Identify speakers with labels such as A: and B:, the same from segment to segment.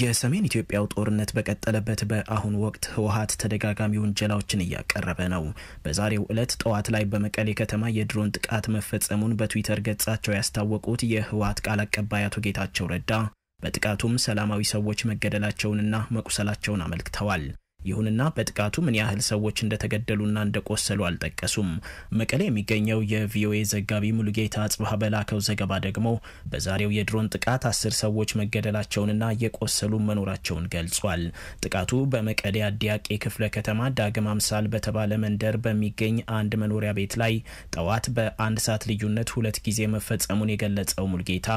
A: የሰሜን ኢትዮጵያው ጦርነት በቀጠለበት በአሁኑ ወቅት ህወሀት ተደጋጋሚ ውንጀላዎችን እያቀረበ ነው። በዛሬው ዕለት ጠዋት ላይ በመቀሌ ከተማ የድሮን ጥቃት መፈጸሙን በትዊተር ገጻቸው ያስታወቁት የህወሀት ቃል አቀባይ አቶ ጌታቸው ረዳ በጥቃቱም ሰላማዊ ሰዎች መገደላቸውንና መቁሰላቸውን አመልክተዋል። ይሁንና በጥቃቱ ምን ያህል ሰዎች እንደተገደሉና እንደቆሰሉ አልጠቀሱም። መቀሌ የሚገኘው የቪኦኤ ዘጋቢ ሙሉጌታ አጽባህ በላከው ዘገባ ደግሞ በዛሬው የድሮን ጥቃት አስር ሰዎች መገደላቸውንና የቆሰሉ መኖራቸውን ገልጿል። ጥቃቱ በመቀሌ አዲያቄ ክፍለ ከተማ ዳግም አምሳል በተባለ መንደር በሚገኝ አንድ መኖሪያ ቤት ላይ ጠዋት በአንድ ሰዓት ልዩነት ሁለት ጊዜ መፈጸሙን የገለጸው ሙሉጌታ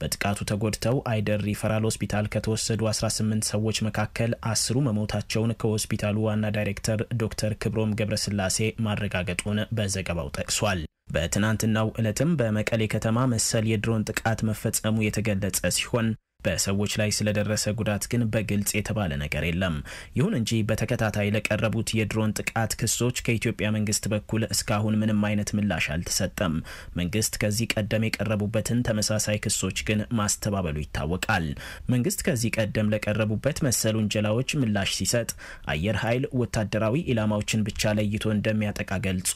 A: በጥቃቱ ተጎድተው አይደር ሪፈራል ሆስፒታል ከተወሰዱ 18 ሰዎች መካከል አስሩ መሞታቸውን ሆስፒታሉ ዋና ዳይሬክተር ዶክተር ክብሮም ገብረስላሴ ማረጋገጡን በዘገባው ጠቅሷል። በትናንትናው ዕለትም በመቀሌ ከተማ መሰል የድሮን ጥቃት መፈጸሙ የተገለጸ ሲሆን በሰዎች ላይ ስለደረሰ ጉዳት ግን በግልጽ የተባለ ነገር የለም። ይሁን እንጂ በተከታታይ ለቀረቡት የድሮን ጥቃት ክሶች ከኢትዮጵያ መንግስት በኩል እስካሁን ምንም አይነት ምላሽ አልተሰጠም። መንግስት ከዚህ ቀደም የቀረቡበትን ተመሳሳይ ክሶች ግን ማስተባበሉ ይታወቃል። መንግስት ከዚህ ቀደም ለቀረቡበት መሰል ውንጀላዎች ምላሽ ሲሰጥ አየር ኃይል ወታደራዊ ኢላማዎችን ብቻ ለይቶ እንደሚያጠቃ ገልጾ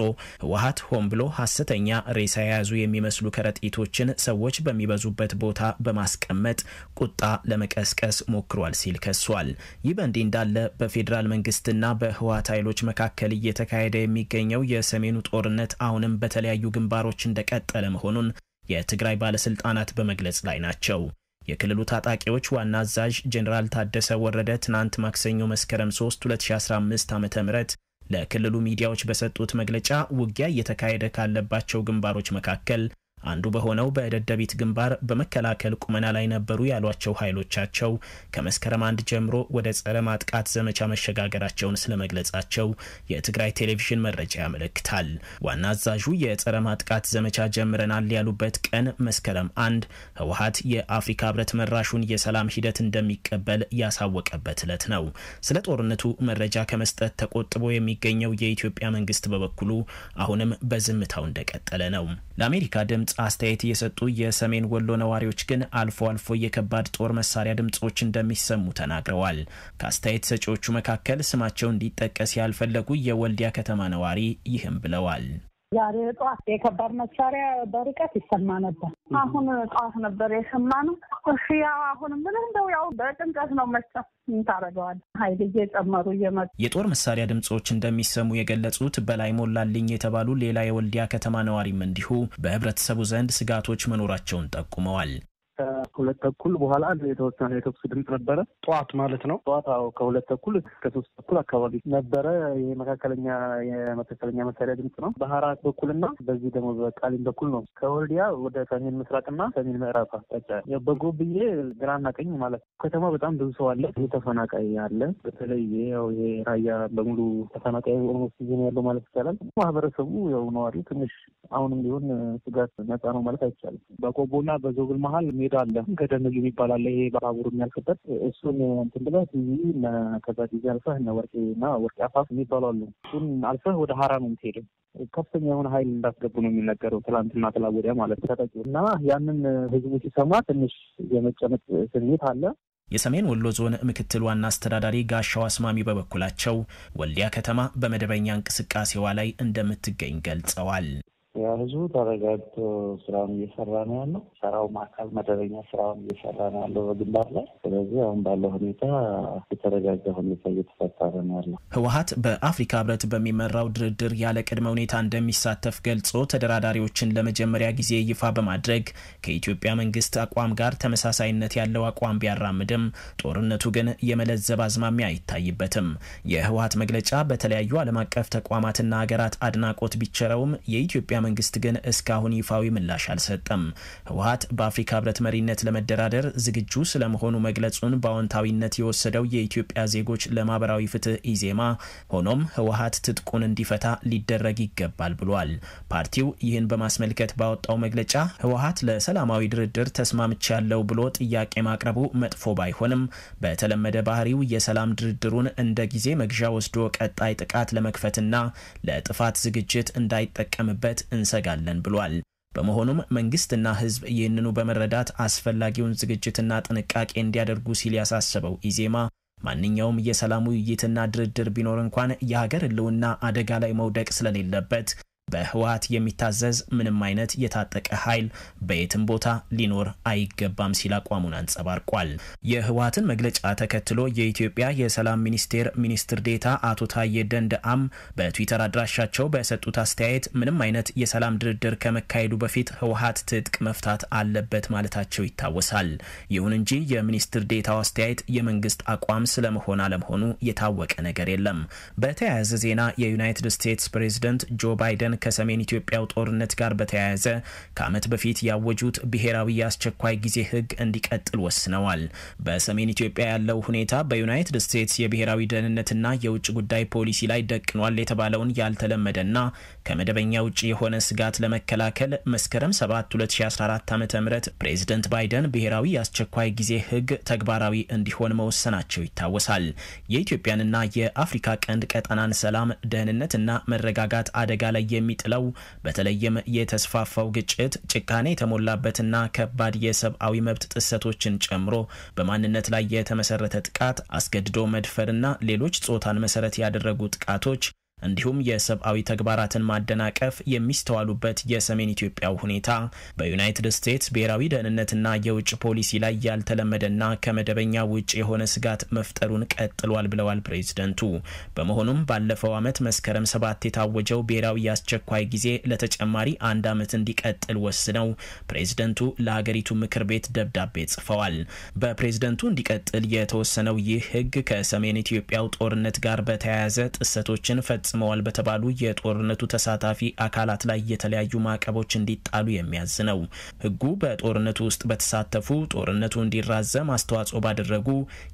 A: ህወሀት ሆን ብሎ ሀሰተኛ ሬሳ የያዙ የሚመስሉ ከረጢቶችን ሰዎች በሚበዙበት ቦታ በማስቀመጥ ቁጣ ለመቀስቀስ ሞክሯል ሲል ከሷል። ይህ በእንዲህ እንዳለ በፌዴራል መንግስትና በህወሓት ኃይሎች መካከል እየተካሄደ የሚገኘው የሰሜኑ ጦርነት አሁንም በተለያዩ ግንባሮች እንደቀጠለ መሆኑን የትግራይ ባለስልጣናት በመግለጽ ላይ ናቸው። የክልሉ ታጣቂዎች ዋና አዛዥ ጄኔራል ታደሰ ወረደ ትናንት ማክሰኞ መስከረም 3 2015 ዓ ም ለክልሉ ሚዲያዎች በሰጡት መግለጫ ውጊያ እየተካሄደ ካለባቸው ግንባሮች መካከል አንዱ በሆነው በደደቢት ግንባር በመከላከል ቁመና ላይ ነበሩ ያሏቸው ኃይሎቻቸው ከመስከረም አንድ ጀምሮ ወደ ጸረ ማጥቃት ዘመቻ መሸጋገራቸውን ስለመግለጻቸው የትግራይ ቴሌቪዥን መረጃ ያመለክታል። ዋና አዛዡ የጸረ ማጥቃት ዘመቻ ጀምረናል ያሉበት ቀን መስከረም አንድ ህወሀት የአፍሪካ ህብረት መራሹን የሰላም ሂደት እንደሚቀበል ያሳወቀበት እለት ነው። ስለ ጦርነቱ መረጃ ከመስጠት ተቆጥቦ የሚገኘው የኢትዮጵያ መንግስት በበኩሉ አሁንም በዝምታው እንደቀጠለ ነው። ለአሜሪካ ድምጽ ድምፅ አስተያየት እየሰጡ የሰሜን ወሎ ነዋሪዎች ግን አልፎ አልፎ የከባድ ጦር መሳሪያ ድምፆች እንደሚሰሙ ተናግረዋል። ከአስተያየት ሰጪዎቹ መካከል ስማቸው እንዲጠቀስ ያልፈለጉ የወልዲያ ከተማ ነዋሪ ይህም ብለዋል። ዛሬ ጠዋት የከባድ መሳሪያ በርቀት ይሰማ ነበር። አሁን ጠዋት ነበር የሰማ ነው። እሺ ያው አሁን ምን እንደው ያው በጭንቀት ነው መቼም ታረገዋል። ኃይል እየጨመሩ እየመጡ የጦር መሳሪያ ድምጾች እንደሚሰሙ የገለጹት በላይ ሞላልኝ የተባሉ ሌላ የወልዲያ ከተማ ነዋሪም እንዲሁ በህብረተሰቡ ዘንድ ስጋቶች መኖራቸውን ጠቁመዋል። ከሁለት ተኩል በኋላ የተወሰነ የተኩስ ድምፅ ነበረ። ጠዋት ማለት ነው። ጠዋት አዎ፣ ከሁለት ተኩል እስከ ሶስት ተኩል አካባቢ ነበረ። ይሄ መካከለኛ የመካከለኛ መሳሪያ ድምፅ ነው። በሀራት በኩልና በዚህ ደግሞ በቃሊም በኩል ነው። ከወልዲያ ወደ ሰሜን ምስራቅና ሰሜን ምዕራብ አቅጣጫ በጎብዬ ግራና ቀኝ ማለት ነው። ከተማ በጣም ብዙ ሰው አለ። ብዙ ተፈናቃይ አለ። በተለይ ያው የራያ በሙሉ ተፈናቃይ ኦልሞስት ዜ ያለው ማለት ይቻላል። ማህበረሰቡ ያው ነዋሪ ትንሽ አሁንም ቢሆን ስጋት ነጻ ነው ማለት አይቻልም። በቆቦና በዞብል መሀል ሜዳ አለ አለሁ ገደም የሚባል አለ። ይሄ ባቡር የሚያልፍበት እሱን እንትን ብለህ ቲቪ ከዛ ጊዜ አልፈህ እነ ወርቄ እና ወርቄ አፋፍ የሚባሉ አሉ። እሱን አልፈህ ወደ ሀራ ነው የምትሄደው። ከፍተኛ የሆነ ሀይል እንዳስገቡ ነው የሚነገረው። ትላንትና ትላ ወዲያ ማለት ተጠቂ እና ያንን ህዝቡ ሲሰማ ትንሽ የመጨመጥ ስሜት አለ። የሰሜን ወሎ ዞን ምክትል ዋና አስተዳዳሪ ጋሻው አስማሚ በበኩላቸው ወልዲያ ከተማ በመደበኛ እንቅስቃሴዋ ላይ እንደምትገኝ ገልጸዋል። ያ ህዝቡ ተረጋግቶ ስራውን እየሰራ ነው ያለው። ሰራውም አካል መደበኛ ስራውን እየሰራ ነው ያለው በግንባር ላይ። ስለዚህ አሁን ባለው ሁኔታ የተረጋጋ ሁኔታ እየተፈጠረ ነው ያለው። ህወሀት በአፍሪካ ህብረት በሚመራው ድርድር ያለ ቅድመ ሁኔታ እንደሚሳተፍ ገልጾ ተደራዳሪዎችን ለመጀመሪያ ጊዜ ይፋ በማድረግ ከኢትዮጵያ መንግስት አቋም ጋር ተመሳሳይነት ያለው አቋም ቢያራምድም ጦርነቱ ግን የመለዘብ አዝማሚያ አይታይበትም። የህወሀት መግለጫ በተለያዩ ዓለም አቀፍ ተቋማትና ሀገራት አድናቆት ቢቸረውም የኢትዮጵያ መንግስት ግን እስካሁን ይፋዊ ምላሽ አልሰጠም። ህወሀት በአፍሪካ ህብረት መሪነት ለመደራደር ዝግጁ ስለመሆኑ መግለጹን በአዎንታዊነት የወሰደው የኢትዮጵያ ዜጎች ለማህበራዊ ፍትህ ኢዜማ፣ ሆኖም ህወሀት ትጥቁን እንዲፈታ ሊደረግ ይገባል ብሏል። ፓርቲው ይህን በማስመልከት ባወጣው መግለጫ ህወሀት ለሰላማዊ ድርድር ተስማምቻለሁ ብሎ ጥያቄ ማቅረቡ መጥፎ ባይሆንም በተለመደ ባህሪው የሰላም ድርድሩን እንደ ጊዜ መግዣ ወስዶ ቀጣይ ጥቃት ለመክፈትና ለጥፋት ዝግጅት እንዳይጠቀምበት እንሰጋለን ብሏል። በመሆኑም መንግስትና ህዝብ ይህንኑ በመረዳት አስፈላጊውን ዝግጅትና ጥንቃቄ እንዲያደርጉ ሲል ያሳሰበው ኢዜማ ማንኛውም የሰላም ውይይትና ድርድር ቢኖር እንኳን የሀገር ህልውና አደጋ ላይ መውደቅ ስለሌለበት በህወሀት የሚታዘዝ ምንም አይነት የታጠቀ ኃይል በየትም ቦታ ሊኖር አይገባም ሲል አቋሙን አንጸባርቋል። የህወሀትን መግለጫ ተከትሎ የኢትዮጵያ የሰላም ሚኒስቴር ሚኒስትር ዴታ አቶ ታዬ ደንደአም በትዊተር አድራሻቸው በሰጡት አስተያየት ምንም አይነት የሰላም ድርድር ከመካሄዱ በፊት ህወሀት ትጥቅ መፍታት አለበት ማለታቸው ይታወሳል። ይሁን እንጂ የሚኒስትር ዴታው አስተያየት የመንግስት አቋም ስለመሆን አለመሆኑ የታወቀ ነገር የለም። በተያያዘ ዜና የዩናይትድ ስቴትስ ፕሬዝደንት ጆ ባይደን ከሰሜን ኢትዮጵያው ጦርነት ጋር በተያያዘ ከዓመት በፊት ያወጁት ብሔራዊ የአስቸኳይ ጊዜ ህግ እንዲቀጥል ወስነዋል። በሰሜን ኢትዮጵያ ያለው ሁኔታ በዩናይትድ ስቴትስ የብሔራዊ ደህንነትና የውጭ ጉዳይ ፖሊሲ ላይ ደቅኗል የተባለውን ያልተለመደና ከመደበኛ ውጭ የሆነ ስጋት ለመከላከል መስከረም 7 2014 ዓ ም ፕሬዚደንት ባይደን ብሔራዊ የአስቸኳይ ጊዜ ህግ ተግባራዊ እንዲሆን መወሰናቸው ይታወሳል። የኢትዮጵያንና የአፍሪካ ቀንድ ቀጠናን ሰላም፣ ደህንነትና መረጋጋት አደጋ ላይ የሚ የሚጥለው በተለይም የተስፋፋው ግጭት ጭካኔ የተሞላበትና ከባድ የሰብአዊ መብት ጥሰቶችን ጨምሮ በማንነት ላይ የተመሰረተ ጥቃት፣ አስገድዶ መድፈርና ሌሎች ጾታን መሰረት ያደረጉ ጥቃቶች እንዲሁም የሰብአዊ ተግባራትን ማደናቀፍ የሚስተዋሉበት የሰሜን ኢትዮጵያው ሁኔታ በዩናይትድ ስቴትስ ብሔራዊ ደህንነትና የውጭ ፖሊሲ ላይ ያልተለመደና ከመደበኛ ውጭ የሆነ ስጋት መፍጠሩን ቀጥሏል ብለዋል ፕሬዝደንቱ። በመሆኑም ባለፈው ዓመት መስከረም ሰባት የታወጀው ብሔራዊ የአስቸኳይ ጊዜ ለተጨማሪ አንድ ዓመት እንዲቀጥል ወስነው ፕሬዝደንቱ ለሀገሪቱ ምክር ቤት ደብዳቤ ጽፈዋል። በፕሬዝደንቱ እንዲቀጥል የተወሰነው ይህ ህግ ከሰሜን ኢትዮጵያው ጦርነት ጋር በተያያዘ ጥሰቶችን ፈ ፈጽመዋል በተባሉ የጦርነቱ ተሳታፊ አካላት ላይ የተለያዩ ማዕቀቦች እንዲጣሉ የሚያዝ ነው። ህጉ በጦርነቱ ውስጥ በተሳተፉ ጦርነቱ እንዲራዘም አስተዋጽኦ ባደረጉ፣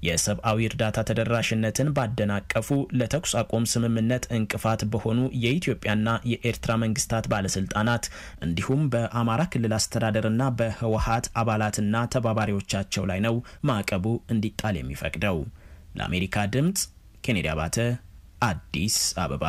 A: የሰብአዊ እርዳታ ተደራሽነትን ባደናቀፉ፣ ለተኩስ አቁም ስምምነት እንቅፋት በሆኑ የኢትዮጵያና የኤርትራ መንግስታት ባለስልጣናት እንዲሁም በአማራ ክልል አስተዳደርና በህወሀት አባላትና ተባባሪዎቻቸው ላይ ነው ማዕቀቡ እንዲጣል የሚፈቅደው። ለአሜሪካ ድምጽ ኬኔዲ አባተ አዲስ አበባ